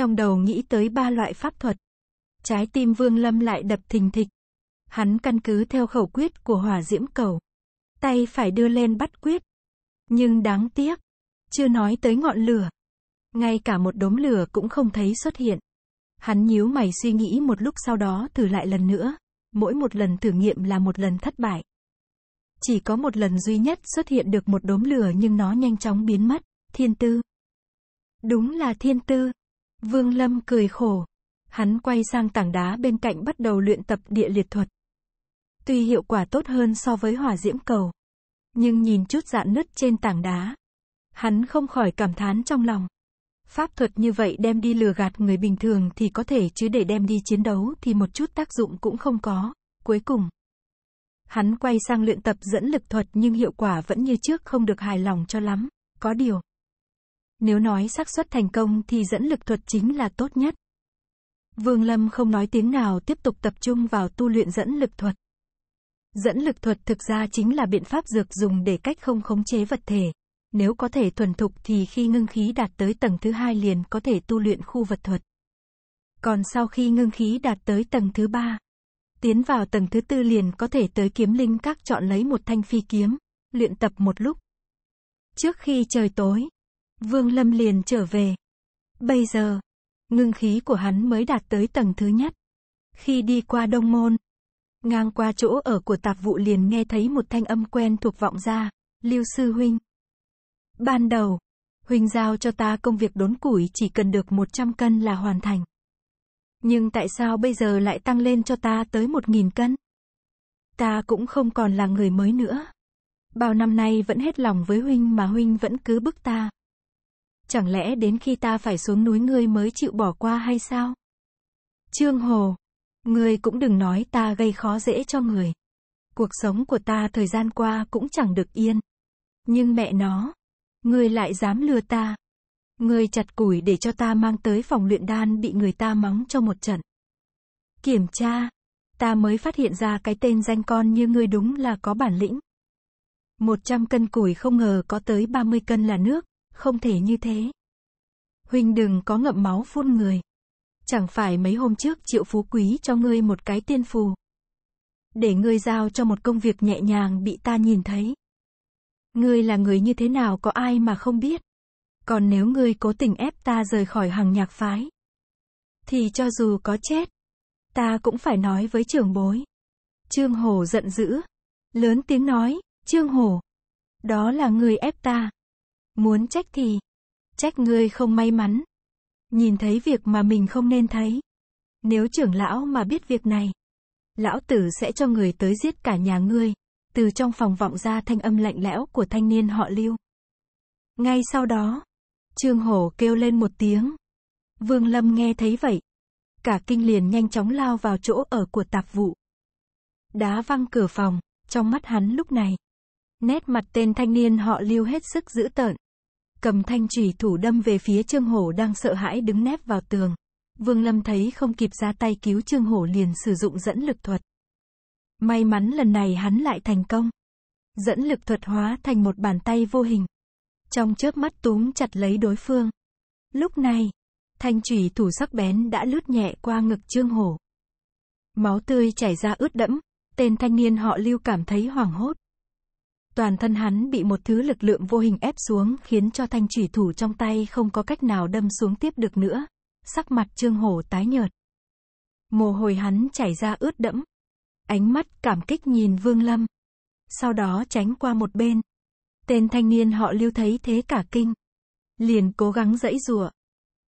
trong đầu nghĩ tới ba loại pháp thuật. Trái tim Vương Lâm lại đập thình thịch. Hắn căn cứ theo khẩu quyết của hỏa diễm cầu. Tay phải đưa lên bắt quyết. Nhưng đáng tiếc, chưa nói tới ngọn lửa. Ngay cả một đốm lửa cũng không thấy xuất hiện. Hắn nhíu mày suy nghĩ một lúc sau đó thử lại lần nữa. Mỗi một lần thử nghiệm là một lần thất bại. Chỉ có một lần duy nhất xuất hiện được một đốm lửa nhưng nó nhanh chóng biến mất. Thiên tư. Đúng là thiên tư. Vương Lâm cười khổ. Hắn quay sang tảng đá bên cạnh bắt đầu luyện tập địa liệt thuật. Tuy hiệu quả tốt hơn so với hỏa diễm cầu, nhưng nhìn chút dạn nứt trên tảng đá, hắn không khỏi cảm thán trong lòng. Pháp thuật như vậy đem đi lừa gạt người bình thường thì có thể chứ để đem đi chiến đấu thì một chút tác dụng cũng không có. Cuối cùng, hắn quay sang luyện tập dẫn lực thuật nhưng hiệu quả vẫn như trước không được hài lòng cho lắm. Có điều, nếu nói xác suất thành công thì dẫn lực thuật chính là tốt nhất. Vương Lâm không nói tiếng nào tiếp tục tập trung vào tu luyện dẫn lực thuật. Dẫn lực thuật thực ra chính là biện pháp dược dùng để cách không khống chế vật thể. Nếu có thể thuần thục thì khi ngưng khí đạt tới tầng thứ hai liền có thể tu luyện khu vật thuật. Còn sau khi ngưng khí đạt tới tầng thứ ba, tiến vào tầng thứ tư liền có thể tới kiếm linh các chọn lấy một thanh phi kiếm, luyện tập một lúc. Trước khi trời tối, Vương Lâm liền trở về. Bây giờ, ngưng khí của hắn mới đạt tới tầng thứ nhất. Khi đi qua Đông Môn, ngang qua chỗ ở của tạp vụ liền nghe thấy một thanh âm quen thuộc vọng ra, Lưu Sư Huynh. Ban đầu, Huynh giao cho ta công việc đốn củi chỉ cần được 100 cân là hoàn thành. Nhưng tại sao bây giờ lại tăng lên cho ta tới 1.000 cân? Ta cũng không còn là người mới nữa. Bao năm nay vẫn hết lòng với Huynh mà Huynh vẫn cứ bức ta chẳng lẽ đến khi ta phải xuống núi ngươi mới chịu bỏ qua hay sao? Trương Hồ, ngươi cũng đừng nói ta gây khó dễ cho người. Cuộc sống của ta thời gian qua cũng chẳng được yên. Nhưng mẹ nó, ngươi lại dám lừa ta. Ngươi chặt củi để cho ta mang tới phòng luyện đan bị người ta mắng cho một trận. Kiểm tra, ta mới phát hiện ra cái tên danh con như ngươi đúng là có bản lĩnh. Một trăm cân củi không ngờ có tới ba mươi cân là nước, không thể như thế. Huynh đừng có ngậm máu phun người. Chẳng phải mấy hôm trước triệu phú quý cho ngươi một cái tiên phù. Để ngươi giao cho một công việc nhẹ nhàng bị ta nhìn thấy. Ngươi là người như thế nào có ai mà không biết. Còn nếu ngươi cố tình ép ta rời khỏi hàng nhạc phái. Thì cho dù có chết, ta cũng phải nói với trưởng bối. Trương Hổ giận dữ. Lớn tiếng nói, Trương Hổ. Đó là người ép ta. Muốn trách thì, trách ngươi không may mắn. Nhìn thấy việc mà mình không nên thấy. Nếu trưởng lão mà biết việc này, lão tử sẽ cho người tới giết cả nhà ngươi. Từ trong phòng vọng ra thanh âm lạnh lẽo của thanh niên họ lưu. Ngay sau đó, Trương Hổ kêu lên một tiếng. Vương Lâm nghe thấy vậy. Cả kinh liền nhanh chóng lao vào chỗ ở của tạp vụ. Đá văng cửa phòng, trong mắt hắn lúc này. Nét mặt tên thanh niên họ lưu hết sức dữ tợn cầm thanh chỉ thủ đâm về phía Trương Hổ đang sợ hãi đứng nép vào tường. Vương Lâm thấy không kịp ra tay cứu Trương Hổ liền sử dụng dẫn lực thuật. May mắn lần này hắn lại thành công. Dẫn lực thuật hóa thành một bàn tay vô hình. Trong chớp mắt túm chặt lấy đối phương. Lúc này, thanh trùy thủ sắc bén đã lướt nhẹ qua ngực Trương Hổ. Máu tươi chảy ra ướt đẫm, tên thanh niên họ Lưu cảm thấy hoảng hốt. Toàn thân hắn bị một thứ lực lượng vô hình ép xuống khiến cho thanh chủy thủ trong tay không có cách nào đâm xuống tiếp được nữa. Sắc mặt Trương Hổ tái nhợt. Mồ hôi hắn chảy ra ướt đẫm. Ánh mắt cảm kích nhìn Vương Lâm. Sau đó tránh qua một bên. Tên thanh niên họ lưu thấy thế cả kinh. Liền cố gắng dẫy rùa.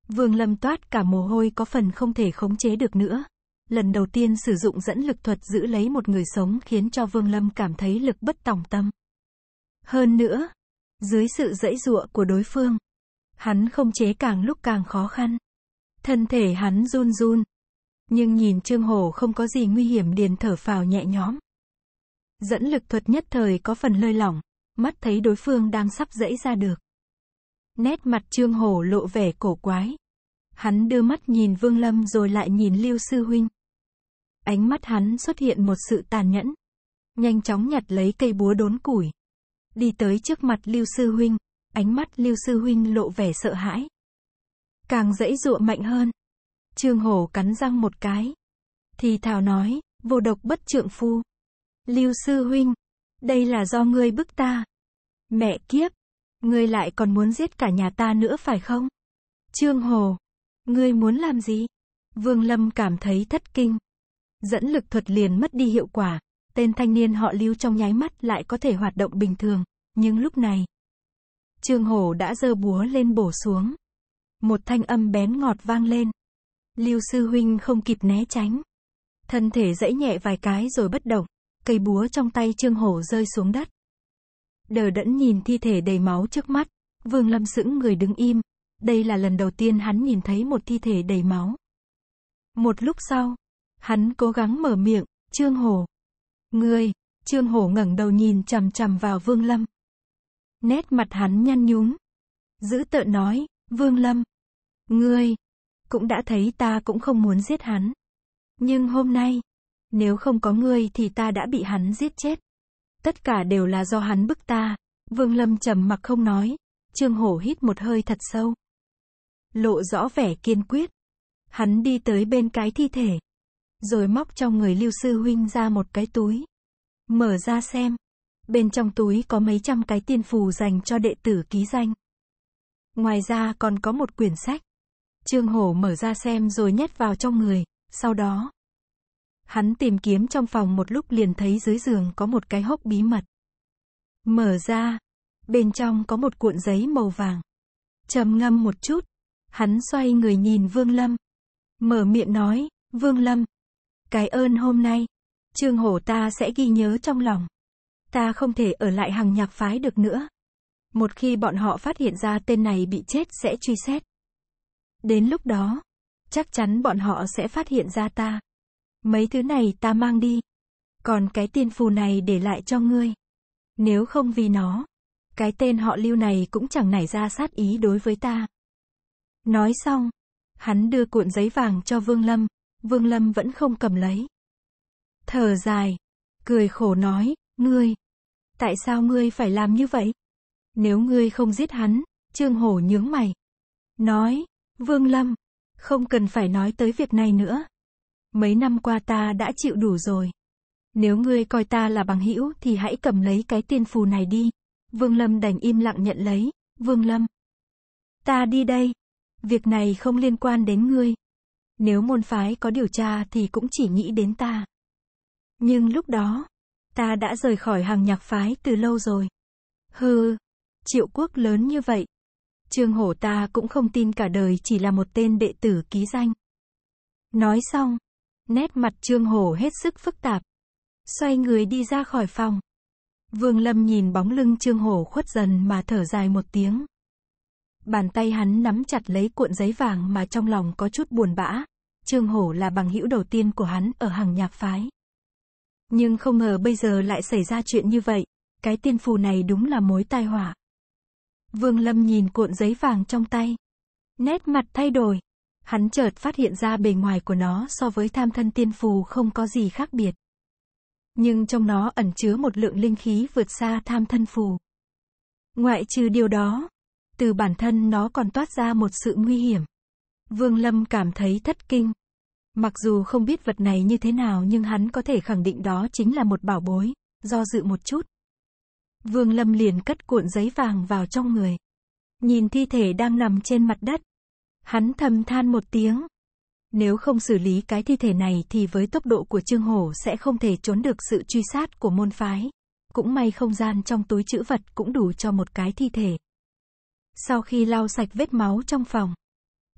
Vương Lâm toát cả mồ hôi có phần không thể khống chế được nữa. Lần đầu tiên sử dụng dẫn lực thuật giữ lấy một người sống khiến cho Vương Lâm cảm thấy lực bất tòng tâm. Hơn nữa, dưới sự dẫy giụa của đối phương, hắn không chế càng lúc càng khó khăn. Thân thể hắn run run, nhưng nhìn Trương Hổ không có gì nguy hiểm điền thở phào nhẹ nhõm. Dẫn lực thuật nhất thời có phần lơi lỏng, mắt thấy đối phương đang sắp dẫy ra được. Nét mặt Trương Hổ lộ vẻ cổ quái. Hắn đưa mắt nhìn Vương Lâm rồi lại nhìn Lưu Sư Huynh. Ánh mắt hắn xuất hiện một sự tàn nhẫn. Nhanh chóng nhặt lấy cây búa đốn củi đi tới trước mặt Lưu Sư Huynh, ánh mắt Lưu Sư Huynh lộ vẻ sợ hãi. Càng dãy dụa mạnh hơn. Trương Hổ cắn răng một cái. Thì Thảo nói, vô độc bất trượng phu. Lưu Sư Huynh, đây là do ngươi bức ta. Mẹ kiếp, ngươi lại còn muốn giết cả nhà ta nữa phải không? Trương Hồ, ngươi muốn làm gì? Vương Lâm cảm thấy thất kinh. Dẫn lực thuật liền mất đi hiệu quả, tên thanh niên họ Lưu trong nháy mắt lại có thể hoạt động bình thường, nhưng lúc này, Trương Hổ đã giơ búa lên bổ xuống. Một thanh âm bén ngọt vang lên. Lưu sư huynh không kịp né tránh, thân thể dãy nhẹ vài cái rồi bất động, cây búa trong tay Trương Hổ rơi xuống đất. Đờ đẫn nhìn thi thể đầy máu trước mắt, Vương Lâm sững người đứng im, đây là lần đầu tiên hắn nhìn thấy một thi thể đầy máu. Một lúc sau, hắn cố gắng mở miệng, Trương Hổ, Ngươi, Trương Hổ ngẩng đầu nhìn chằm chằm vào Vương Lâm. Nét mặt hắn nhăn nhúm. Giữ tợn nói, Vương Lâm. Ngươi, cũng đã thấy ta cũng không muốn giết hắn. Nhưng hôm nay, nếu không có ngươi thì ta đã bị hắn giết chết. Tất cả đều là do hắn bức ta. Vương Lâm trầm mặc không nói. Trương Hổ hít một hơi thật sâu. Lộ rõ vẻ kiên quyết. Hắn đi tới bên cái thi thể rồi móc trong người Lưu Sư Huynh ra một cái túi. Mở ra xem. Bên trong túi có mấy trăm cái tiên phù dành cho đệ tử ký danh. Ngoài ra còn có một quyển sách. Trương Hổ mở ra xem rồi nhét vào trong người, sau đó. Hắn tìm kiếm trong phòng một lúc liền thấy dưới giường có một cái hốc bí mật. Mở ra, bên trong có một cuộn giấy màu vàng. Trầm ngâm một chút, hắn xoay người nhìn Vương Lâm. Mở miệng nói, Vương Lâm, cái ơn hôm nay, Trương Hổ ta sẽ ghi nhớ trong lòng. Ta không thể ở lại hàng nhạc phái được nữa. Một khi bọn họ phát hiện ra tên này bị chết sẽ truy xét. Đến lúc đó, chắc chắn bọn họ sẽ phát hiện ra ta. Mấy thứ này ta mang đi. Còn cái tiên phù này để lại cho ngươi. Nếu không vì nó, cái tên họ lưu này cũng chẳng nảy ra sát ý đối với ta. Nói xong, hắn đưa cuộn giấy vàng cho Vương Lâm. Vương Lâm vẫn không cầm lấy. Thở dài, cười khổ nói, ngươi, tại sao ngươi phải làm như vậy? Nếu ngươi không giết hắn, Trương Hổ nhướng mày. Nói, Vương Lâm, không cần phải nói tới việc này nữa. Mấy năm qua ta đã chịu đủ rồi. Nếu ngươi coi ta là bằng hữu thì hãy cầm lấy cái tiên phù này đi. Vương Lâm đành im lặng nhận lấy. Vương Lâm. Ta đi đây. Việc này không liên quan đến ngươi. Nếu môn phái có điều tra thì cũng chỉ nghĩ đến ta. Nhưng lúc đó, ta đã rời khỏi hàng nhạc phái từ lâu rồi. Hừ, triệu quốc lớn như vậy. Trương Hổ ta cũng không tin cả đời chỉ là một tên đệ tử ký danh. Nói xong, nét mặt Trương Hổ hết sức phức tạp. Xoay người đi ra khỏi phòng. Vương Lâm nhìn bóng lưng Trương Hổ khuất dần mà thở dài một tiếng. Bàn tay hắn nắm chặt lấy cuộn giấy vàng mà trong lòng có chút buồn bã. Trương Hổ là bằng hữu đầu tiên của hắn ở hàng nhạc phái. Nhưng không ngờ bây giờ lại xảy ra chuyện như vậy, cái tiên phù này đúng là mối tai họa. Vương Lâm nhìn cuộn giấy vàng trong tay. Nét mặt thay đổi. Hắn chợt phát hiện ra bề ngoài của nó so với tham thân tiên phù không có gì khác biệt. Nhưng trong nó ẩn chứa một lượng linh khí vượt xa tham thân phù. Ngoại trừ điều đó, từ bản thân nó còn toát ra một sự nguy hiểm. Vương Lâm cảm thấy thất kinh. Mặc dù không biết vật này như thế nào nhưng hắn có thể khẳng định đó chính là một bảo bối, do dự một chút. Vương Lâm liền cất cuộn giấy vàng vào trong người. Nhìn thi thể đang nằm trên mặt đất. Hắn thầm than một tiếng. Nếu không xử lý cái thi thể này thì với tốc độ của Trương Hổ sẽ không thể trốn được sự truy sát của môn phái. Cũng may không gian trong túi chữ vật cũng đủ cho một cái thi thể. Sau khi lau sạch vết máu trong phòng,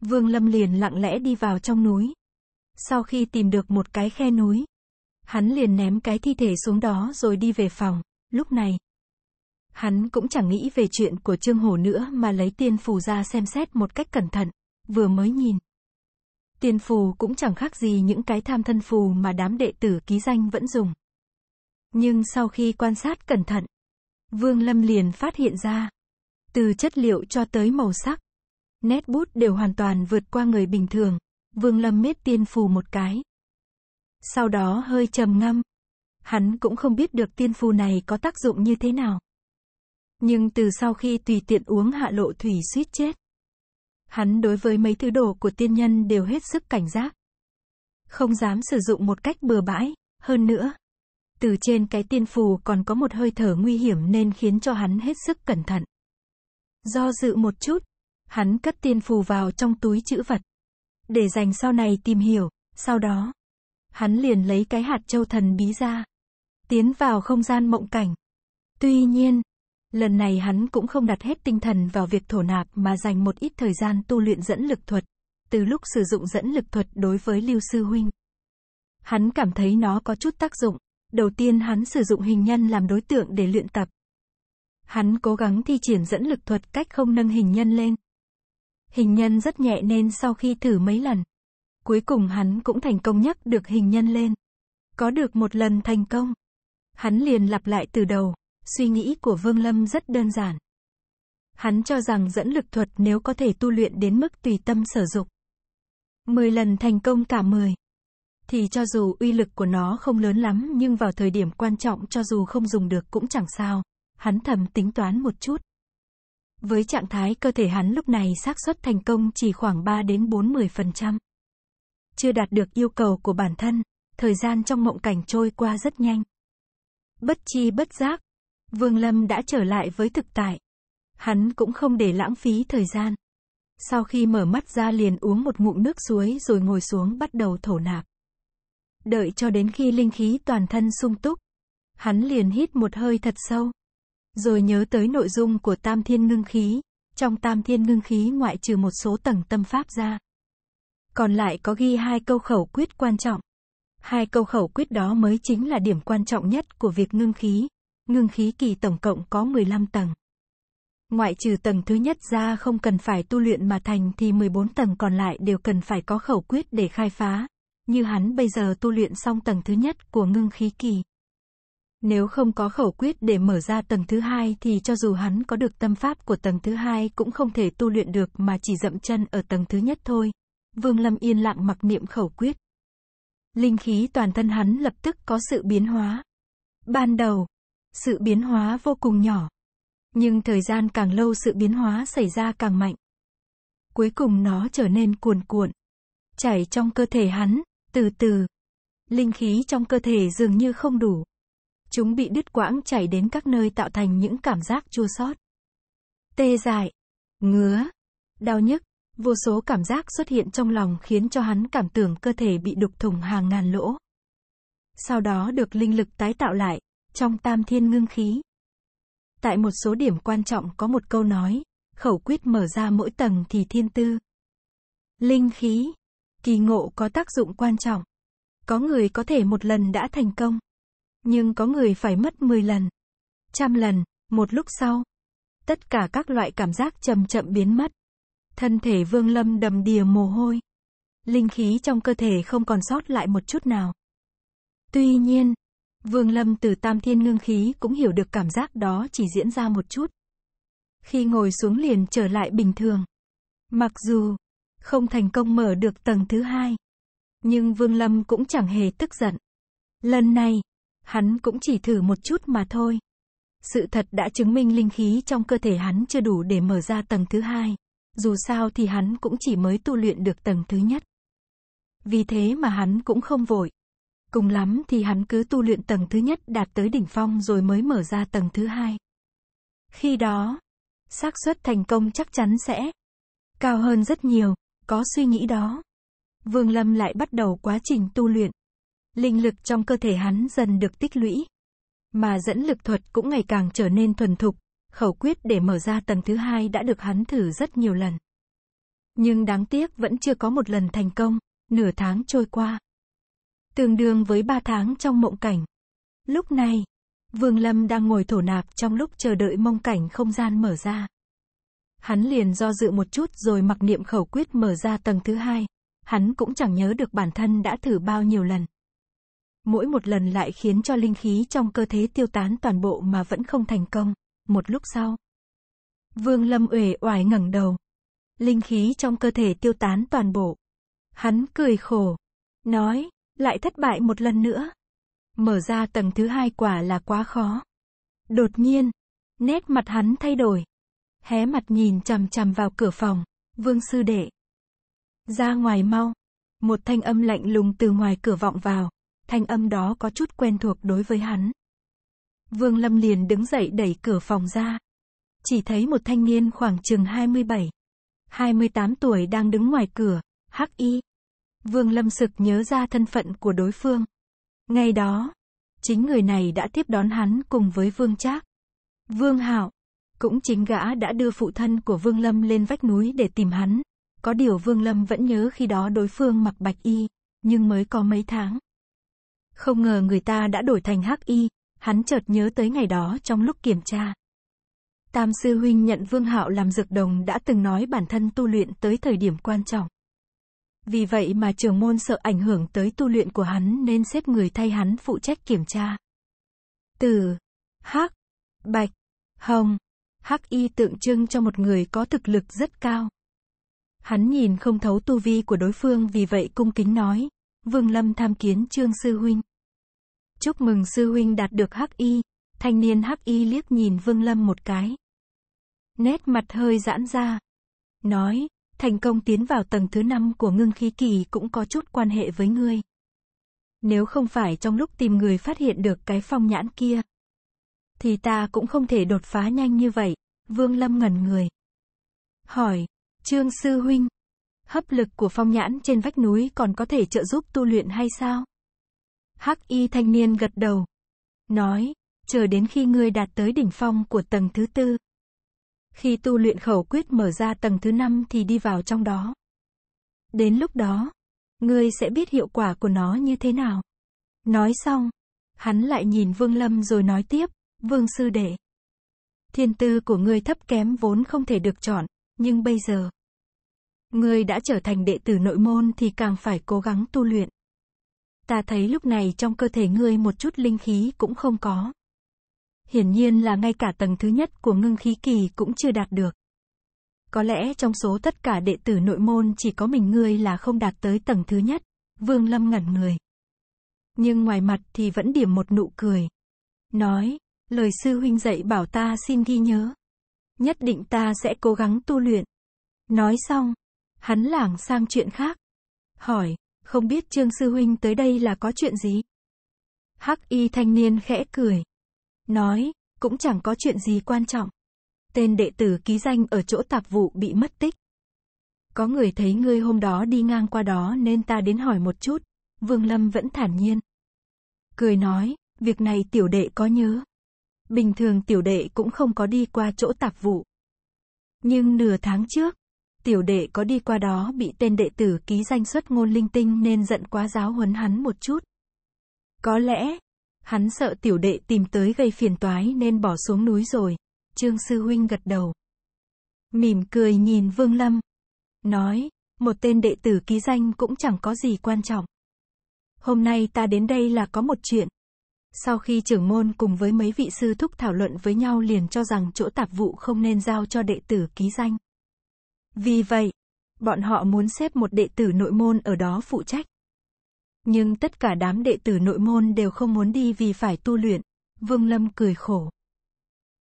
Vương Lâm liền lặng lẽ đi vào trong núi, sau khi tìm được một cái khe núi, hắn liền ném cái thi thể xuống đó rồi đi về phòng, lúc này. Hắn cũng chẳng nghĩ về chuyện của Trương Hổ nữa mà lấy tiên phù ra xem xét một cách cẩn thận, vừa mới nhìn. Tiên phù cũng chẳng khác gì những cái tham thân phù mà đám đệ tử ký danh vẫn dùng. Nhưng sau khi quan sát cẩn thận, Vương Lâm liền phát hiện ra, từ chất liệu cho tới màu sắc, nét bút đều hoàn toàn vượt qua người bình thường, Vương Lâm miết tiên phù một cái. Sau đó hơi trầm ngâm. Hắn cũng không biết được tiên phù này có tác dụng như thế nào. Nhưng từ sau khi tùy tiện uống hạ lộ thủy suýt chết. Hắn đối với mấy thứ đồ của tiên nhân đều hết sức cảnh giác. Không dám sử dụng một cách bừa bãi, hơn nữa. Từ trên cái tiên phù còn có một hơi thở nguy hiểm nên khiến cho hắn hết sức cẩn thận. Do dự một chút, hắn cất tiên phù vào trong túi chữ vật để dành sau này tìm hiểu, sau đó, hắn liền lấy cái hạt châu thần bí ra, tiến vào không gian mộng cảnh. Tuy nhiên, lần này hắn cũng không đặt hết tinh thần vào việc thổ nạp mà dành một ít thời gian tu luyện dẫn lực thuật, từ lúc sử dụng dẫn lực thuật đối với Lưu Sư Huynh. Hắn cảm thấy nó có chút tác dụng, đầu tiên hắn sử dụng hình nhân làm đối tượng để luyện tập. Hắn cố gắng thi triển dẫn lực thuật cách không nâng hình nhân lên, hình nhân rất nhẹ nên sau khi thử mấy lần, cuối cùng hắn cũng thành công nhấc được hình nhân lên. Có được một lần thành công, hắn liền lặp lại từ đầu, suy nghĩ của Vương Lâm rất đơn giản. Hắn cho rằng dẫn lực thuật nếu có thể tu luyện đến mức tùy tâm sở dục. mười lần thành công cả mười Thì cho dù uy lực của nó không lớn lắm nhưng vào thời điểm quan trọng cho dù không dùng được cũng chẳng sao. Hắn thầm tính toán một chút. Với trạng thái cơ thể hắn lúc này xác suất thành công chỉ khoảng 3 đến 40%. Chưa đạt được yêu cầu của bản thân, thời gian trong mộng cảnh trôi qua rất nhanh. Bất chi bất giác, Vương Lâm đã trở lại với thực tại. Hắn cũng không để lãng phí thời gian. Sau khi mở mắt ra liền uống một ngụm nước suối rồi ngồi xuống bắt đầu thổ nạp. Đợi cho đến khi linh khí toàn thân sung túc, hắn liền hít một hơi thật sâu, rồi nhớ tới nội dung của tam thiên ngưng khí. Trong tam thiên ngưng khí ngoại trừ một số tầng tâm pháp ra. Còn lại có ghi hai câu khẩu quyết quan trọng. Hai câu khẩu quyết đó mới chính là điểm quan trọng nhất của việc ngưng khí. Ngưng khí kỳ tổng cộng có 15 tầng. Ngoại trừ tầng thứ nhất ra không cần phải tu luyện mà thành thì 14 tầng còn lại đều cần phải có khẩu quyết để khai phá. Như hắn bây giờ tu luyện xong tầng thứ nhất của ngưng khí kỳ. Nếu không có khẩu quyết để mở ra tầng thứ hai thì cho dù hắn có được tâm pháp của tầng thứ hai cũng không thể tu luyện được mà chỉ dậm chân ở tầng thứ nhất thôi. Vương Lâm yên lặng mặc niệm khẩu quyết. Linh khí toàn thân hắn lập tức có sự biến hóa. Ban đầu, sự biến hóa vô cùng nhỏ. Nhưng thời gian càng lâu sự biến hóa xảy ra càng mạnh. Cuối cùng nó trở nên cuồn cuộn. Chảy trong cơ thể hắn, từ từ. Linh khí trong cơ thể dường như không đủ. Chúng bị đứt quãng chảy đến các nơi tạo thành những cảm giác chua xót, tê dại, ngứa, đau nhức, vô số cảm giác xuất hiện trong lòng khiến cho hắn cảm tưởng cơ thể bị đục thủng hàng ngàn lỗ. Sau đó được linh lực tái tạo lại, trong tam thiên ngưng khí. Tại một số điểm quan trọng có một câu nói, khẩu quyết mở ra mỗi tầng thì thiên tư. Linh khí, kỳ ngộ có tác dụng quan trọng. Có người có thể một lần đã thành công, nhưng có người phải mất 10 lần, trăm lần, một lúc sau. Tất cả các loại cảm giác chậm chậm biến mất. Thân thể Vương Lâm đầm đìa mồ hôi. Linh khí trong cơ thể không còn sót lại một chút nào. Tuy nhiên, Vương Lâm từ tam thiên ngưng khí cũng hiểu được cảm giác đó chỉ diễn ra một chút. Khi ngồi xuống liền trở lại bình thường. Mặc dù không thành công mở được tầng thứ hai, nhưng Vương Lâm cũng chẳng hề tức giận. Lần này, Hắn cũng chỉ thử một chút mà thôi. Sự thật đã chứng minh linh khí trong cơ thể hắn chưa đủ để mở ra tầng thứ hai. Dù sao thì hắn cũng chỉ mới tu luyện được tầng thứ nhất. Vì thế mà hắn cũng không vội. Cùng lắm thì hắn cứ tu luyện tầng thứ nhất đạt tới đỉnh phong rồi mới mở ra tầng thứ hai. Khi đó, xác suất thành công chắc chắn sẽ cao hơn rất nhiều, có suy nghĩ đó. Vương Lâm lại bắt đầu quá trình tu luyện linh lực trong cơ thể hắn dần được tích lũy. Mà dẫn lực thuật cũng ngày càng trở nên thuần thục, khẩu quyết để mở ra tầng thứ hai đã được hắn thử rất nhiều lần. Nhưng đáng tiếc vẫn chưa có một lần thành công, nửa tháng trôi qua. Tương đương với ba tháng trong mộng cảnh. Lúc này, Vương Lâm đang ngồi thổ nạp trong lúc chờ đợi mông cảnh không gian mở ra. Hắn liền do dự một chút rồi mặc niệm khẩu quyết mở ra tầng thứ hai. Hắn cũng chẳng nhớ được bản thân đã thử bao nhiêu lần mỗi một lần lại khiến cho linh khí trong cơ thể tiêu tán toàn bộ mà vẫn không thành công. Một lúc sau, Vương Lâm uể oải ngẩng đầu. Linh khí trong cơ thể tiêu tán toàn bộ. Hắn cười khổ, nói, lại thất bại một lần nữa. Mở ra tầng thứ hai quả là quá khó. Đột nhiên, nét mặt hắn thay đổi. Hé mặt nhìn chằm chằm vào cửa phòng, vương sư đệ. Ra ngoài mau. Một thanh âm lạnh lùng từ ngoài cửa vọng vào thanh âm đó có chút quen thuộc đối với hắn. Vương Lâm liền đứng dậy đẩy cửa phòng ra. Chỉ thấy một thanh niên khoảng chừng 27, 28 tuổi đang đứng ngoài cửa, hắc y. Vương Lâm sực nhớ ra thân phận của đối phương. Ngay đó, chính người này đã tiếp đón hắn cùng với Vương Trác. Vương Hạo, cũng chính gã đã đưa phụ thân của Vương Lâm lên vách núi để tìm hắn. Có điều Vương Lâm vẫn nhớ khi đó đối phương mặc bạch y, nhưng mới có mấy tháng. Không ngờ người ta đã đổi thành hắc y, hắn chợt nhớ tới ngày đó trong lúc kiểm tra. Tam sư huynh nhận Vương Hạo làm dược đồng đã từng nói bản thân tu luyện tới thời điểm quan trọng. Vì vậy mà trường môn sợ ảnh hưởng tới tu luyện của hắn nên xếp người thay hắn phụ trách kiểm tra. Từ hắc, bạch, hồng, hắc y tượng trưng cho một người có thực lực rất cao. Hắn nhìn không thấu tu vi của đối phương vì vậy cung kính nói, Vương Lâm tham kiến Trương Sư Huynh. Chúc mừng Sư Huynh đạt được hắc y. Thanh niên hắc y liếc nhìn Vương Lâm một cái. Nét mặt hơi giãn ra. Nói, thành công tiến vào tầng thứ năm của ngưng khí kỳ cũng có chút quan hệ với ngươi. Nếu không phải trong lúc tìm người phát hiện được cái phong nhãn kia, thì ta cũng không thể đột phá nhanh như vậy. Vương Lâm ngẩn người. Hỏi, Trương Sư Huynh, hấp lực của phong nhãn trên vách núi còn có thể trợ giúp tu luyện hay sao? Hắc y thanh niên gật đầu. Nói, chờ đến khi ngươi đạt tới đỉnh phong của tầng thứ tư. Khi tu luyện khẩu quyết mở ra tầng thứ năm thì đi vào trong đó. Đến lúc đó, ngươi sẽ biết hiệu quả của nó như thế nào. Nói xong, hắn lại nhìn Vương Lâm rồi nói tiếp, Vương Sư Đệ. Thiên tư của ngươi thấp kém vốn không thể được chọn, nhưng bây giờ, Ngươi đã trở thành đệ tử nội môn thì càng phải cố gắng tu luyện. Ta thấy lúc này trong cơ thể ngươi một chút linh khí cũng không có. Hiển nhiên là ngay cả tầng thứ nhất của ngưng khí kỳ cũng chưa đạt được. Có lẽ trong số tất cả đệ tử nội môn chỉ có mình ngươi là không đạt tới tầng thứ nhất. Vương Lâm ngẩn người. Nhưng ngoài mặt thì vẫn điểm một nụ cười. Nói, lời sư huynh dạy bảo ta xin ghi nhớ. Nhất định ta sẽ cố gắng tu luyện. Nói xong, Hắn lảng sang chuyện khác. Hỏi, không biết Trương Sư Huynh tới đây là có chuyện gì? Hắc y thanh niên khẽ cười. Nói, cũng chẳng có chuyện gì quan trọng. Tên đệ tử ký danh ở chỗ tạp vụ bị mất tích. Có người thấy ngươi hôm đó đi ngang qua đó nên ta đến hỏi một chút. Vương Lâm vẫn thản nhiên. Cười nói, việc này tiểu đệ có nhớ. Bình thường tiểu đệ cũng không có đi qua chỗ tạp vụ. Nhưng nửa tháng trước, tiểu đệ có đi qua đó bị tên đệ tử ký danh xuất ngôn linh tinh nên giận quá giáo huấn hắn một chút. Có lẽ, hắn sợ tiểu đệ tìm tới gây phiền toái nên bỏ xuống núi rồi. Trương Sư Huynh gật đầu. Mỉm cười nhìn Vương Lâm. Nói, một tên đệ tử ký danh cũng chẳng có gì quan trọng. Hôm nay ta đến đây là có một chuyện. Sau khi trưởng môn cùng với mấy vị sư thúc thảo luận với nhau liền cho rằng chỗ tạp vụ không nên giao cho đệ tử ký danh. Vì vậy, bọn họ muốn xếp một đệ tử nội môn ở đó phụ trách. Nhưng tất cả đám đệ tử nội môn đều không muốn đi vì phải tu luyện. Vương Lâm cười khổ.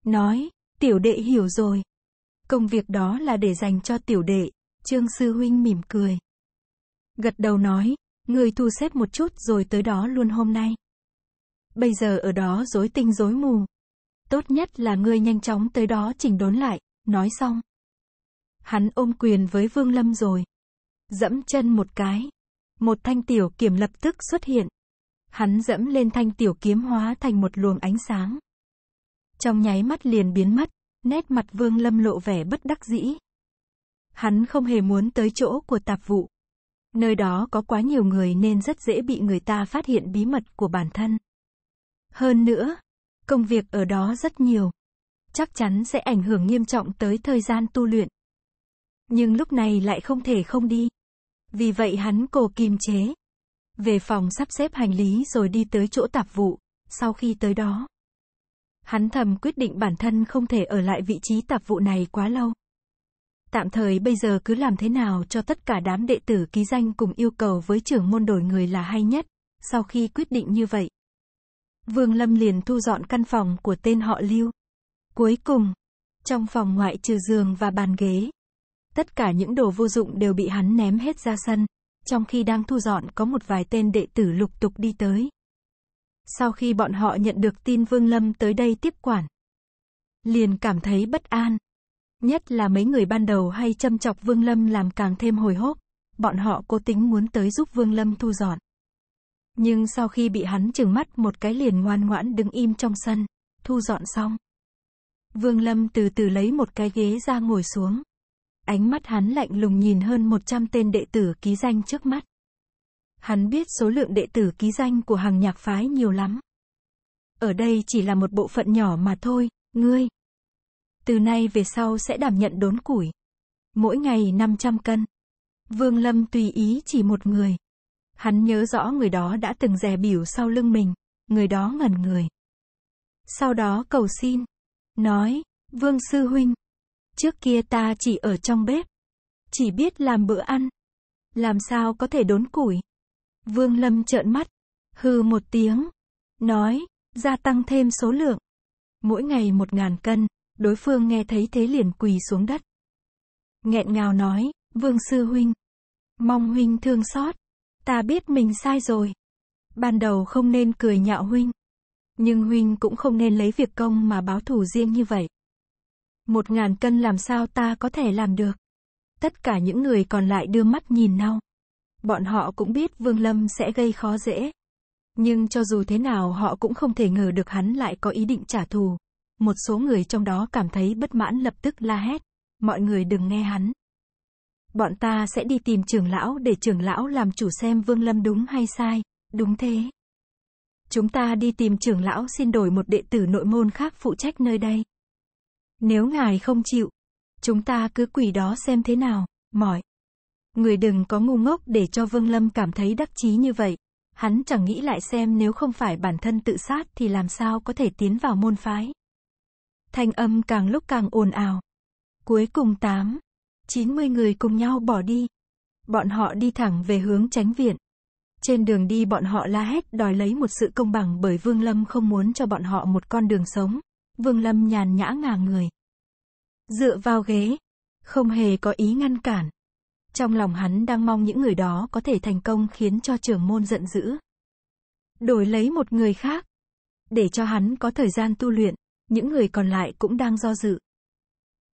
Nói, tiểu đệ hiểu rồi. Công việc đó là để dành cho tiểu đệ. Trương Sư Huynh mỉm cười. Gật đầu nói, người thu xếp một chút rồi tới đó luôn hôm nay. Bây giờ ở đó rối tinh rối mù. Tốt nhất là ngươi nhanh chóng tới đó chỉnh đốn lại, nói xong. Hắn ôm quyền với Vương Lâm rồi. Dẫm chân một cái. Một thanh tiểu kiếm lập tức xuất hiện. Hắn dẫm lên thanh tiểu kiếm hóa thành một luồng ánh sáng. Trong nháy mắt liền biến mất, nét mặt Vương Lâm lộ vẻ bất đắc dĩ. Hắn không hề muốn tới chỗ của tạp vụ. Nơi đó có quá nhiều người nên rất dễ bị người ta phát hiện bí mật của bản thân. Hơn nữa, công việc ở đó rất nhiều. Chắc chắn sẽ ảnh hưởng nghiêm trọng tới thời gian tu luyện. Nhưng lúc này lại không thể không đi. Vì vậy hắn cố kìm chế. Về phòng sắp xếp hành lý rồi đi tới chỗ tạp vụ, sau khi tới đó. Hắn thầm quyết định bản thân không thể ở lại vị trí tạp vụ này quá lâu. Tạm thời bây giờ cứ làm thế nào cho tất cả đám đệ tử ký danh cùng yêu cầu với trưởng môn đổi người là hay nhất, sau khi quyết định như vậy. Vương Lâm liền thu dọn căn phòng của tên họ Lưu. Cuối cùng, trong phòng ngoại trừ giường và bàn ghế, Tất cả những đồ vô dụng đều bị hắn ném hết ra sân. Trong khi đang thu dọn có một vài tên đệ tử lục tục đi tới. Sau khi bọn họ nhận được tin Vương Lâm tới đây tiếp quản, liền cảm thấy bất an. Nhất là mấy người ban đầu hay châm chọc Vương Lâm làm càng thêm hồi hộp. Bọn họ cố tính muốn tới giúp Vương Lâm thu dọn. Nhưng sau khi bị hắn trừng mắt một cái liền ngoan ngoãn đứng im trong sân, thu dọn xong. Vương Lâm từ từ lấy một cái ghế ra ngồi xuống. Ánh mắt hắn lạnh lùng nhìn hơn 100 tên đệ tử ký danh trước mắt. Hắn biết số lượng đệ tử ký danh của hàng nhạc phái nhiều lắm. Ở đây chỉ là một bộ phận nhỏ mà thôi, ngươi. Từ nay về sau sẽ đảm nhận đốn củi. Mỗi ngày 500 cân. Vương Lâm tùy ý chỉ một người. Hắn nhớ rõ người đó đã từng dè bỉu sau lưng mình, người đó ngẩn người. Sau đó cầu xin, nói, Vương Sư Huynh, Trước kia ta chỉ ở trong bếp. Chỉ biết làm bữa ăn. Làm sao có thể đốn củi. Vương Lâm trợn mắt. hư một tiếng. Nói, gia tăng thêm số lượng. Mỗi ngày một ngàn cân, đối phương nghe thấy thế liền quỳ xuống đất. Nghẹn ngào nói, Vương Sư Huynh. Mong Huynh thương xót. Ta biết mình sai rồi. Ban đầu không nên cười nhạo Huynh. Nhưng Huynh cũng không nên lấy việc công mà báo thù riêng như vậy. Một ngàn cân làm sao ta có thể làm được? Tất cả những người còn lại đưa mắt nhìn nhau. Bọn họ cũng biết Vương Lâm sẽ gây khó dễ. Nhưng cho dù thế nào họ cũng không thể ngờ được hắn lại có ý định trả thù. Một số người trong đó cảm thấy bất mãn lập tức la hét. Mọi người đừng nghe hắn. Bọn ta sẽ đi tìm trưởng lão để trưởng lão làm chủ xem Vương Lâm đúng hay sai. Đúng thế. Chúng ta đi tìm trưởng lão xin đổi một đệ tử nội môn khác phụ trách nơi đây. Nếu ngài không chịu, chúng ta cứ quỷ đó xem thế nào, mỏi. Người đừng có ngu ngốc để cho Vương Lâm cảm thấy đắc chí như vậy. Hắn chẳng nghĩ lại xem nếu không phải bản thân tự sát thì làm sao có thể tiến vào môn phái. Thanh âm càng lúc càng ồn ào. Cuối cùng 8, 90 người cùng nhau bỏ đi. Bọn họ đi thẳng về hướng tránh viện. Trên đường đi bọn họ la hét đòi lấy một sự công bằng bởi Vương Lâm không muốn cho bọn họ một con đường sống. Vương Lâm nhàn nhã ngả người. Dựa vào ghế, không hề có ý ngăn cản. Trong lòng hắn đang mong những người đó có thể thành công khiến cho trưởng môn giận dữ. Đổi lấy một người khác. Để cho hắn có thời gian tu luyện, những người còn lại cũng đang do dự.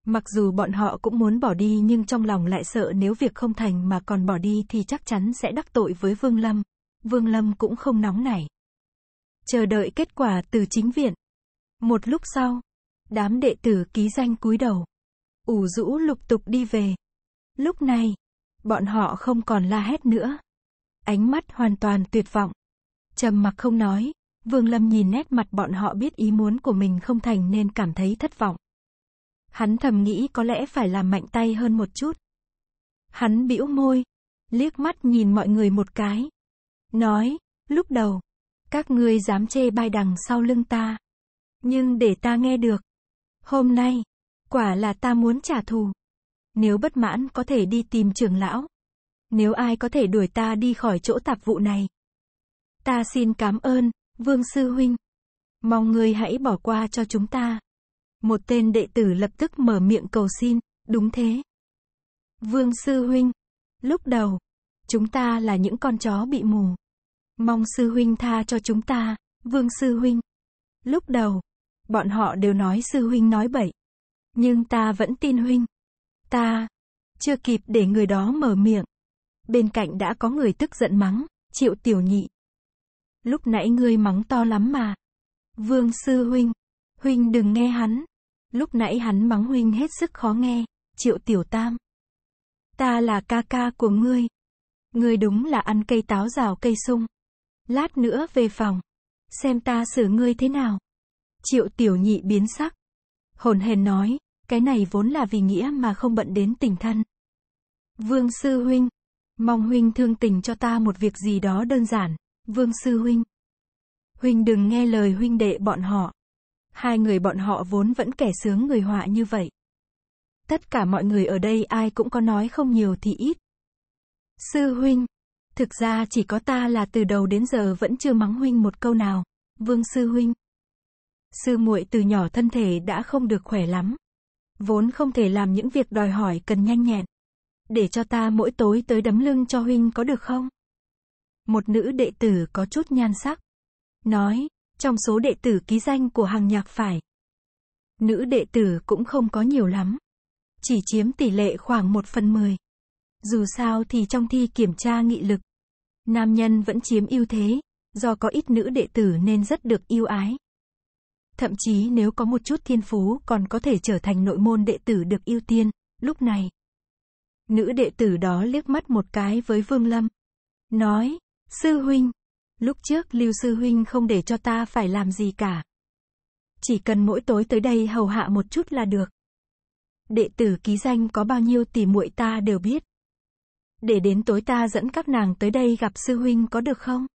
Mặc dù bọn họ cũng muốn bỏ đi nhưng trong lòng lại sợ nếu việc không thành mà còn bỏ đi thì chắc chắn sẽ đắc tội với Vương Lâm. Vương Lâm cũng không nóng nảy. Chờ đợi kết quả từ chính viện. Một lúc sau, đám đệ tử ký danh cúi đầu, ủ rũ lục tục đi về. Lúc này, bọn họ không còn la hét nữa. Ánh mắt hoàn toàn tuyệt vọng. Trầm mặc không nói, Vương Lâm nhìn nét mặt bọn họ biết ý muốn của mình không thành nên cảm thấy thất vọng. Hắn thầm nghĩ có lẽ phải làm mạnh tay hơn một chút. Hắn bĩu môi, liếc mắt nhìn mọi người một cái. Nói, lúc đầu, các ngươi dám chê bai đằng sau lưng ta. Nhưng để ta nghe được. Hôm nay, quả là ta muốn trả thù. Nếu bất mãn có thể đi tìm trưởng lão. Nếu ai có thể đuổi ta đi khỏi chỗ tạp vụ này. Ta xin cảm ơn, Vương Sư Huynh. Mong ngươi hãy bỏ qua cho chúng ta. Một tên đệ tử lập tức mở miệng cầu xin, đúng thế. Vương Sư Huynh, lúc đầu, chúng ta là những con chó bị mù. Mong Sư Huynh tha cho chúng ta, Vương Sư Huynh. Lúc đầu, Bọn họ đều nói sư huynh nói bậy. Nhưng ta vẫn tin huynh. Ta chưa kịp để người đó mở miệng. Bên cạnh đã có người tức giận mắng, triệu tiểu nhị. Lúc nãy ngươi mắng to lắm mà. Vương sư huynh, huynh đừng nghe hắn. Lúc nãy hắn mắng huynh hết sức khó nghe, triệu tiểu tam. Ta là ca ca của ngươi. Ngươi đúng là ăn cây táo rào cây sung. Lát nữa về phòng. Xem ta xử ngươi thế nào. Triệu tiểu nhị biến sắc. Hồn hền nói, cái này vốn là vì nghĩa mà không bận đến tình thân. Vương sư huynh, mong huynh thương tình cho ta một việc gì đó đơn giản, vương sư huynh. Huynh đừng nghe lời huynh đệ bọn họ. Hai người bọn họ vốn vẫn kẻ sướng người họa như vậy. Tất cả mọi người ở đây ai cũng có nói không nhiều thì ít. Sư huynh, thực ra chỉ có ta là từ đầu đến giờ vẫn chưa mắng huynh một câu nào, vương sư huynh. Sư muội từ nhỏ thân thể đã không được khỏe lắm. Vốn không thể làm những việc đòi hỏi cần nhanh nhẹn. Để cho ta mỗi tối tới đấm lưng cho huynh có được không? Một nữ đệ tử có chút nhan sắc. Nói, trong số đệ tử ký danh của hàng nhạc phải. Nữ đệ tử cũng không có nhiều lắm. Chỉ chiếm tỷ lệ khoảng một phần mười. Dù sao thì trong thi kiểm tra nghị lực, nam nhân vẫn chiếm ưu thế, do có ít nữ đệ tử nên rất được yêu ái. Thậm chí nếu có một chút thiên phú còn có thể trở thành nội môn đệ tử được ưu tiên, lúc này. Nữ đệ tử đó liếc mắt một cái với Vương Lâm. Nói, sư huynh, lúc trước lưu sư huynh không để cho ta phải làm gì cả. Chỉ cần mỗi tối tới đây hầu hạ một chút là được. Đệ tử ký danh có bao nhiêu tỷ muội ta đều biết. Để đến tối ta dẫn các nàng tới đây gặp sư huynh có được không?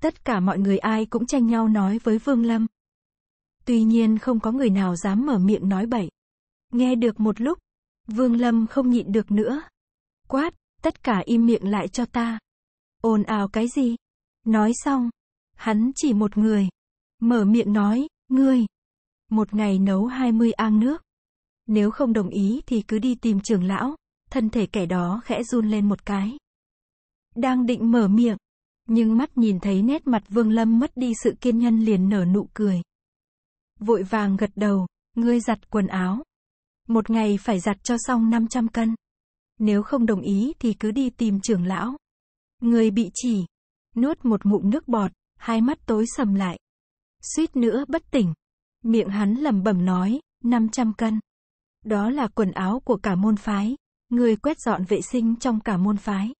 Tất cả mọi người ai cũng tranh nhau nói với Vương Lâm. Tuy nhiên không có người nào dám mở miệng nói bậy. Nghe được một lúc, Vương Lâm không nhịn được nữa. Quát, tất cả im miệng lại cho ta. Ồn ào cái gì? Nói xong, hắn chỉ một người. Mở miệng nói, ngươi. Một ngày nấu 20 ang nước. Nếu không đồng ý thì cứ đi tìm trưởng lão. Thân thể kẻ đó khẽ run lên một cái. Đang định mở miệng. Nhưng mắt nhìn thấy nét mặt Vương Lâm mất đi sự kiên nhẫn liền nở nụ cười vội vàng gật đầu, ngươi giặt quần áo. Một ngày phải giặt cho xong 500 cân. Nếu không đồng ý thì cứ đi tìm trưởng lão. Người bị chỉ, nuốt một ngụm nước bọt, hai mắt tối sầm lại. Suýt nữa bất tỉnh. Miệng hắn lẩm bẩm nói, 500 cân. Đó là quần áo của cả môn phái. Người quét dọn vệ sinh trong cả môn phái.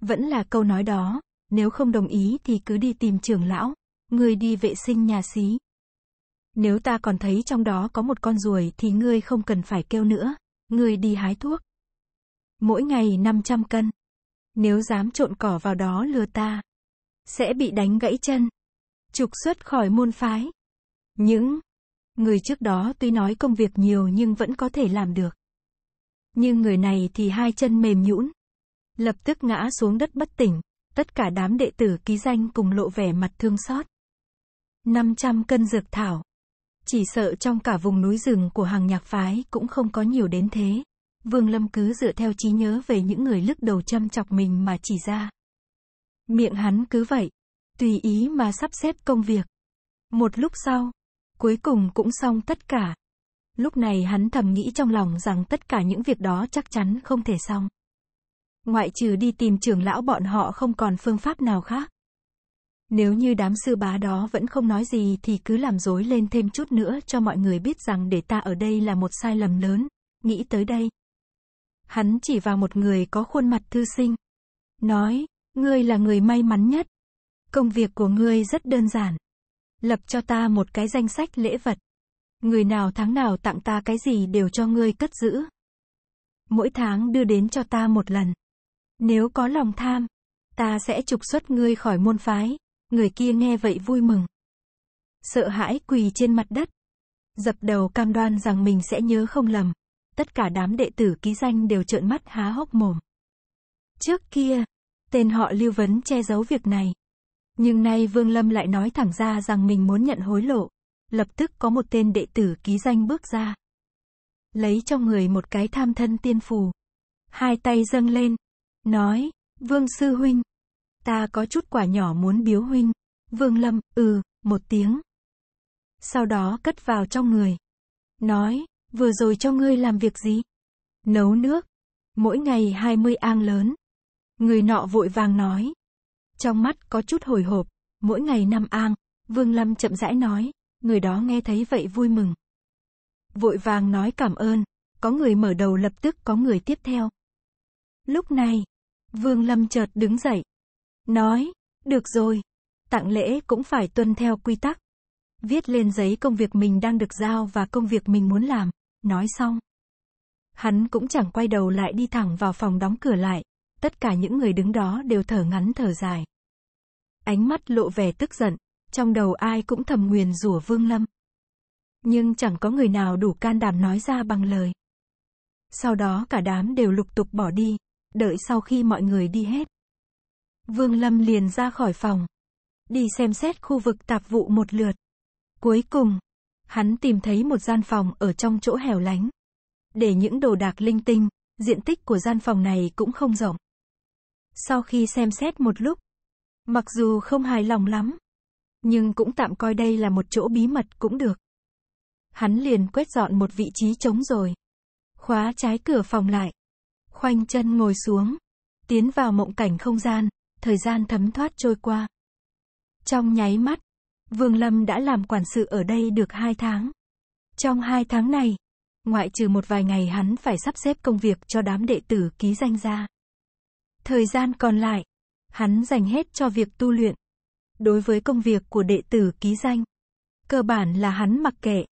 Vẫn là câu nói đó, nếu không đồng ý thì cứ đi tìm trưởng lão. Người đi vệ sinh nhà xí. Nếu ta còn thấy trong đó có một con ruồi thì ngươi không cần phải kêu nữa, ngươi đi hái thuốc. Mỗi ngày 500 cân. Nếu dám trộn cỏ vào đó lừa ta, sẽ bị đánh gãy chân, trục xuất khỏi môn phái. Những người trước đó tuy nói công việc nhiều nhưng vẫn có thể làm được. Nhưng người này thì hai chân mềm nhũn, lập tức ngã xuống đất bất tỉnh, tất cả đám đệ tử ký danh cùng lộ vẻ mặt thương xót. 500 cân dược thảo chỉ sợ trong cả vùng núi rừng của hàng nhạc phái cũng không có nhiều đến thế. Vương Lâm cứ dựa theo trí nhớ về những người lức đầu châm chọc mình mà chỉ ra. Miệng hắn cứ vậy, tùy ý mà sắp xếp công việc. Một lúc sau, cuối cùng cũng xong tất cả. Lúc này hắn thầm nghĩ trong lòng rằng tất cả những việc đó chắc chắn không thể xong. Ngoại trừ đi tìm trưởng lão bọn họ không còn phương pháp nào khác. Nếu như đám sư bá đó vẫn không nói gì thì cứ làm dối lên thêm chút nữa cho mọi người biết rằng để ta ở đây là một sai lầm lớn, nghĩ tới đây. Hắn chỉ vào một người có khuôn mặt thư sinh. Nói, ngươi là người may mắn nhất. Công việc của ngươi rất đơn giản. Lập cho ta một cái danh sách lễ vật. Người nào tháng nào tặng ta cái gì đều cho ngươi cất giữ. Mỗi tháng đưa đến cho ta một lần. Nếu có lòng tham, ta sẽ trục xuất ngươi khỏi môn phái. Người kia nghe vậy vui mừng. Sợ hãi quỳ trên mặt đất. Dập đầu cam đoan rằng mình sẽ nhớ không lầm. Tất cả đám đệ tử ký danh đều trợn mắt há hốc mồm. Trước kia, tên họ Lưu Vấn che giấu việc này. Nhưng nay Vương Lâm lại nói thẳng ra rằng mình muốn nhận hối lộ. Lập tức có một tên đệ tử ký danh bước ra. Lấy trong người một cái tham thân tiên phù. Hai tay dâng lên. Nói, Vương Sư Huynh, Ta có chút quả nhỏ muốn biếu huynh. Vương Lâm, ừ, một tiếng. Sau đó cất vào trong người. Nói, vừa rồi cho ngươi làm việc gì? Nấu nước. Mỗi ngày 20 ang lớn. Người nọ vội vàng nói. Trong mắt có chút hồi hộp, mỗi ngày năm ang, Vương Lâm chậm rãi nói, người đó nghe thấy vậy vui mừng. Vội vàng nói cảm ơn, có người mở đầu lập tức có người tiếp theo. Lúc này, Vương Lâm chợt đứng dậy, Nói, được rồi, tặng lễ cũng phải tuân theo quy tắc. Viết lên giấy công việc mình đang được giao và công việc mình muốn làm, nói xong. Hắn cũng chẳng quay đầu lại đi thẳng vào phòng đóng cửa lại, tất cả những người đứng đó đều thở ngắn thở dài. Ánh mắt lộ vẻ tức giận, trong đầu ai cũng thầm nguyền rủa Vương Lâm. Nhưng chẳng có người nào đủ can đảm nói ra bằng lời. Sau đó cả đám đều lục tục bỏ đi, đợi sau khi mọi người đi hết, Vương Lâm liền ra khỏi phòng. Đi xem xét khu vực tạp vụ một lượt. Cuối cùng, hắn tìm thấy một gian phòng ở trong chỗ hẻo lánh. Để những đồ đạc linh tinh, diện tích của gian phòng này cũng không rộng. Sau khi xem xét một lúc, mặc dù không hài lòng lắm, nhưng cũng tạm coi đây là một chỗ bí mật cũng được. Hắn liền quét dọn một vị trí trống rồi. Khóa trái cửa phòng lại. Khoanh chân ngồi xuống. Tiến vào mộng cảnh không gian thời gian thấm thoát trôi qua. Trong nháy mắt, Vương Lâm đã làm quản sự ở đây được hai tháng. Trong hai tháng này, ngoại trừ một vài ngày hắn phải sắp xếp công việc cho đám đệ tử ký danh ra. Thời gian còn lại, hắn dành hết cho việc tu luyện. Đối với công việc của đệ tử ký danh, cơ bản là hắn mặc kệ.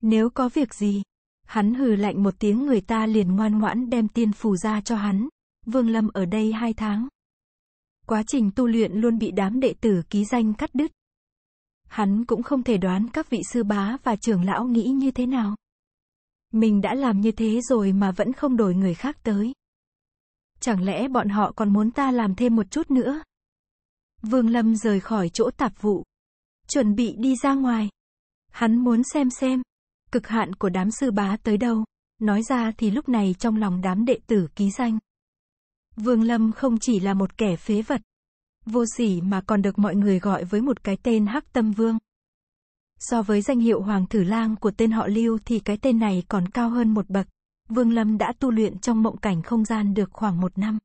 Nếu có việc gì, hắn hừ lạnh một tiếng người ta liền ngoan ngoãn đem tiên phù ra cho hắn. Vương Lâm ở đây hai tháng quá trình tu luyện luôn bị đám đệ tử ký danh cắt đứt. Hắn cũng không thể đoán các vị sư bá và trưởng lão nghĩ như thế nào. Mình đã làm như thế rồi mà vẫn không đổi người khác tới. Chẳng lẽ bọn họ còn muốn ta làm thêm một chút nữa? Vương Lâm rời khỏi chỗ tạp vụ. Chuẩn bị đi ra ngoài. Hắn muốn xem xem. Cực hạn của đám sư bá tới đâu. Nói ra thì lúc này trong lòng đám đệ tử ký danh. Vương Lâm không chỉ là một kẻ phế vật, vô sỉ mà còn được mọi người gọi với một cái tên Hắc Tâm Vương. So với danh hiệu Hoàng Thử Lang của tên họ Lưu thì cái tên này còn cao hơn một bậc. Vương Lâm đã tu luyện trong mộng cảnh không gian được khoảng một năm.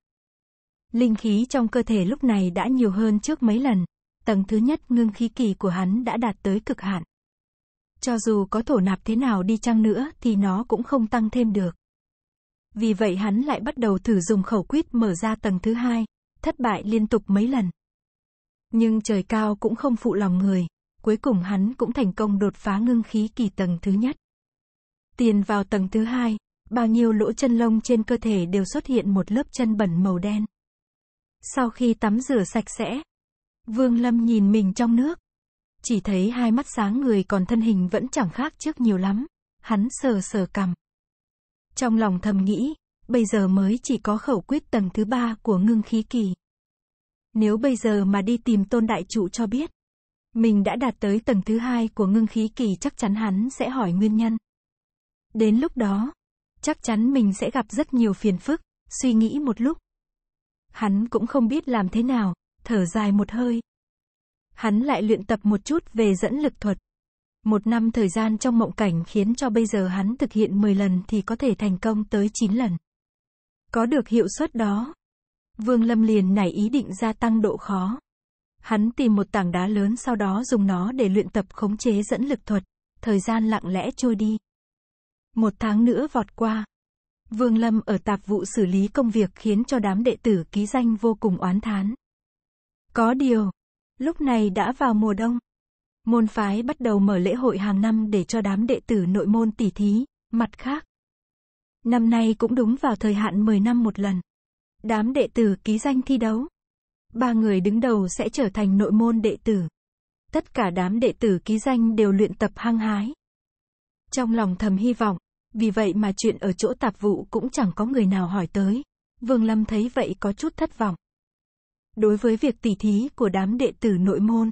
Linh khí trong cơ thể lúc này đã nhiều hơn trước mấy lần. Tầng thứ nhất ngưng khí kỳ của hắn đã đạt tới cực hạn. Cho dù có thổ nạp thế nào đi chăng nữa thì nó cũng không tăng thêm được. Vì vậy hắn lại bắt đầu thử dùng khẩu quyết mở ra tầng thứ hai, thất bại liên tục mấy lần. Nhưng trời cao cũng không phụ lòng người, cuối cùng hắn cũng thành công đột phá ngưng khí kỳ tầng thứ nhất. Tiền vào tầng thứ hai, bao nhiêu lỗ chân lông trên cơ thể đều xuất hiện một lớp chân bẩn màu đen. Sau khi tắm rửa sạch sẽ, Vương Lâm nhìn mình trong nước. Chỉ thấy hai mắt sáng người còn thân hình vẫn chẳng khác trước nhiều lắm. Hắn sờ sờ cằm, trong lòng thầm nghĩ, bây giờ mới chỉ có khẩu quyết tầng thứ ba của ngưng khí kỳ. Nếu bây giờ mà đi tìm tôn đại trụ cho biết, mình đã đạt tới tầng thứ hai của ngưng khí kỳ chắc chắn hắn sẽ hỏi nguyên nhân. Đến lúc đó, chắc chắn mình sẽ gặp rất nhiều phiền phức, suy nghĩ một lúc. Hắn cũng không biết làm thế nào, thở dài một hơi. Hắn lại luyện tập một chút về dẫn lực thuật. Một năm thời gian trong mộng cảnh khiến cho bây giờ hắn thực hiện 10 lần thì có thể thành công tới 9 lần. Có được hiệu suất đó. Vương Lâm liền nảy ý định gia tăng độ khó. Hắn tìm một tảng đá lớn sau đó dùng nó để luyện tập khống chế dẫn lực thuật. Thời gian lặng lẽ trôi đi. Một tháng nữa vọt qua. Vương Lâm ở tạp vụ xử lý công việc khiến cho đám đệ tử ký danh vô cùng oán thán. Có điều, lúc này đã vào mùa đông, Môn phái bắt đầu mở lễ hội hàng năm để cho đám đệ tử nội môn tỉ thí, mặt khác. Năm nay cũng đúng vào thời hạn 10 năm một lần. Đám đệ tử ký danh thi đấu. Ba người đứng đầu sẽ trở thành nội môn đệ tử. Tất cả đám đệ tử ký danh đều luyện tập hăng hái. Trong lòng thầm hy vọng, vì vậy mà chuyện ở chỗ tạp vụ cũng chẳng có người nào hỏi tới. Vương Lâm thấy vậy có chút thất vọng. Đối với việc tỉ thí của đám đệ tử nội môn,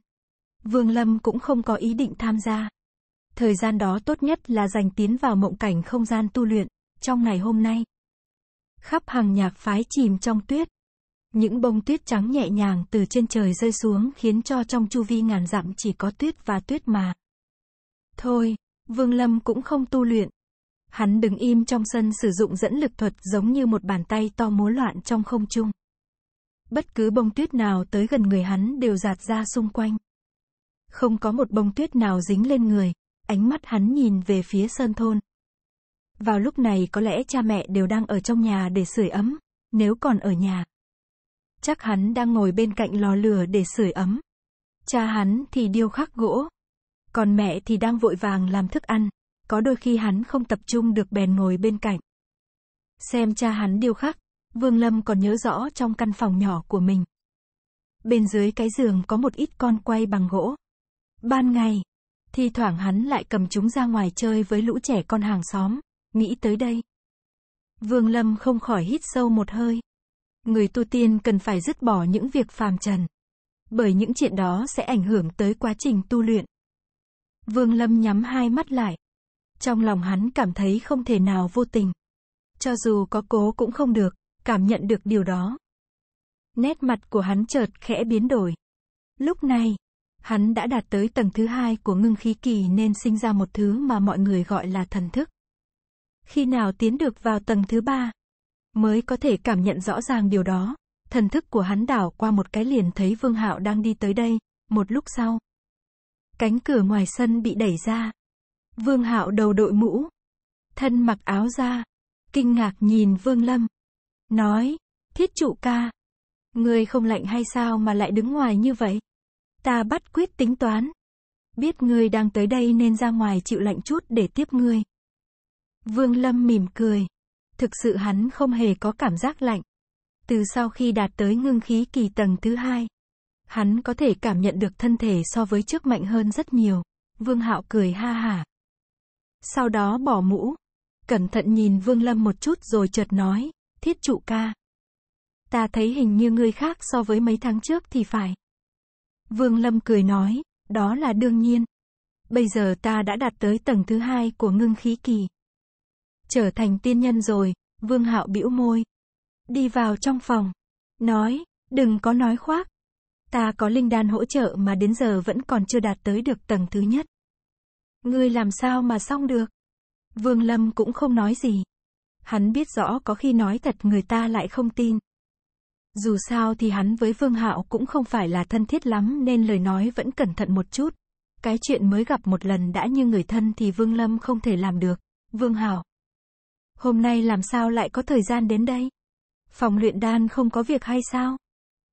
Vương Lâm cũng không có ý định tham gia. Thời gian đó tốt nhất là dành tiến vào mộng cảnh không gian tu luyện, trong ngày hôm nay. Khắp hàng nhạc phái chìm trong tuyết. Những bông tuyết trắng nhẹ nhàng từ trên trời rơi xuống khiến cho trong chu vi ngàn dặm chỉ có tuyết và tuyết mà. Thôi, Vương Lâm cũng không tu luyện. Hắn đứng im trong sân sử dụng dẫn lực thuật giống như một bàn tay to múa loạn trong không trung. Bất cứ bông tuyết nào tới gần người hắn đều giạt ra xung quanh. Không có một bông tuyết nào dính lên người, ánh mắt hắn nhìn về phía sơn thôn. Vào lúc này có lẽ cha mẹ đều đang ở trong nhà để sưởi ấm, nếu còn ở nhà. Chắc hắn đang ngồi bên cạnh lò lửa để sưởi ấm. Cha hắn thì điêu khắc gỗ. Còn mẹ thì đang vội vàng làm thức ăn, có đôi khi hắn không tập trung được bèn ngồi bên cạnh. Xem cha hắn điêu khắc, Vương Lâm còn nhớ rõ trong căn phòng nhỏ của mình. Bên dưới cái giường có một ít con quay bằng gỗ. Ban ngày, thi thoảng hắn lại cầm chúng ra ngoài chơi với lũ trẻ con hàng xóm, nghĩ tới đây. Vương Lâm không khỏi hít sâu một hơi. Người tu tiên cần phải dứt bỏ những việc phàm trần. Bởi những chuyện đó sẽ ảnh hưởng tới quá trình tu luyện. Vương Lâm nhắm hai mắt lại. Trong lòng hắn cảm thấy không thể nào vô tình. Cho dù có cố cũng không được, cảm nhận được điều đó. Nét mặt của hắn chợt khẽ biến đổi. Lúc này, Hắn đã đạt tới tầng thứ hai của ngưng khí kỳ nên sinh ra một thứ mà mọi người gọi là thần thức. Khi nào tiến được vào tầng thứ ba, mới có thể cảm nhận rõ ràng điều đó. Thần thức của hắn đảo qua một cái liền thấy Vương Hạo đang đi tới đây, một lúc sau. Cánh cửa ngoài sân bị đẩy ra. Vương Hạo đầu đội mũ, thân mặc áo da, kinh ngạc nhìn Vương Lâm, nói: "Thiết trụ ca, ngươi không lạnh hay sao mà lại đứng ngoài như vậy?" Ta bắt quyết tính toán. Biết ngươi đang tới đây nên ra ngoài chịu lạnh chút để tiếp ngươi. Vương Lâm mỉm cười. Thực sự hắn không hề có cảm giác lạnh. Từ sau khi đạt tới ngưng khí kỳ tầng thứ hai, hắn có thể cảm nhận được thân thể so với trước mạnh hơn rất nhiều. Vương Hạo cười ha hả. Sau đó bỏ mũ, cẩn thận nhìn Vương Lâm một chút rồi chợt nói, "Thiết trụ ca, ta thấy hình như ngươi khác so với mấy tháng trước thì phải." Vương Lâm cười nói, đó là đương nhiên. Bây giờ ta đã đạt tới tầng thứ hai của ngưng khí kỳ. Trở thành tiên nhân rồi, Vương Hạo bĩu môi. Đi vào trong phòng. Nói, đừng có nói khoác. Ta có linh đan hỗ trợ mà đến giờ vẫn còn chưa đạt tới được tầng thứ nhất. Ngươi làm sao mà xong được? Vương Lâm cũng không nói gì. Hắn biết rõ có khi nói thật người ta lại không tin, dù sao thì hắn với Vương Hạo cũng không phải là thân thiết lắm nên lời nói vẫn cẩn thận một chút. Cái chuyện mới gặp một lần đã như người thân thì Vương Lâm không thể làm được. Vương Hạo, hôm nay làm sao lại có thời gian đến đây? Phòng luyện đan không có việc hay sao?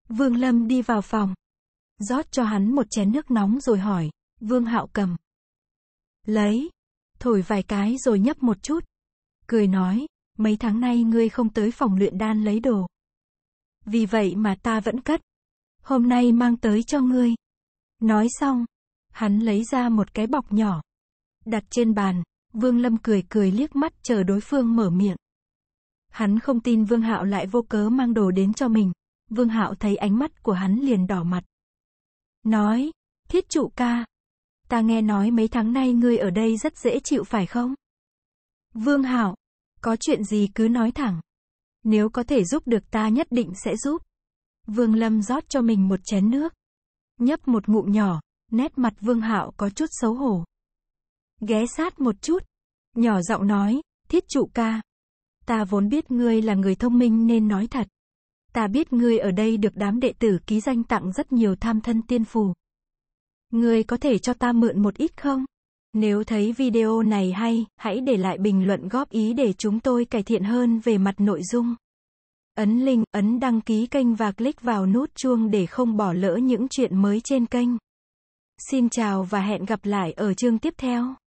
Vương Lâm đi vào phòng, rót cho hắn một chén nước nóng rồi hỏi, Vương Hạo cầm. Lấy, thổi vài cái rồi nhấp một chút. Cười nói, mấy tháng nay ngươi không tới phòng luyện đan lấy đồ vì vậy mà ta vẫn cất. Hôm nay mang tới cho ngươi. Nói xong, hắn lấy ra một cái bọc nhỏ, đặt trên bàn, Vương Lâm cười cười liếc mắt chờ đối phương mở miệng. Hắn không tin Vương Hạo lại vô cớ mang đồ đến cho mình, Vương Hạo thấy ánh mắt của hắn liền đỏ mặt. Nói, thiết trụ ca, ta nghe nói mấy tháng nay ngươi ở đây rất dễ chịu phải không? Vương Hạo, có chuyện gì cứ nói thẳng. Nếu có thể giúp được ta nhất định sẽ giúp. Vương Lâm rót cho mình một chén nước. Nhấp một ngụm nhỏ, nét mặt Vương Hạo có chút xấu hổ. Ghé sát một chút. Nhỏ giọng nói, thiết trụ ca. Ta vốn biết ngươi là người thông minh nên nói thật. Ta biết ngươi ở đây được đám đệ tử ký danh tặng rất nhiều tham thân tiên phù. Ngươi có thể cho ta mượn một ít không? Nếu thấy video này hay, hãy để lại bình luận góp ý để chúng tôi cải thiện hơn về mặt nội dung. Ấn link, ấn đăng ký kênh và click vào nút chuông để không bỏ lỡ những chuyện mới trên kênh. Xin chào và hẹn gặp lại ở chương tiếp theo.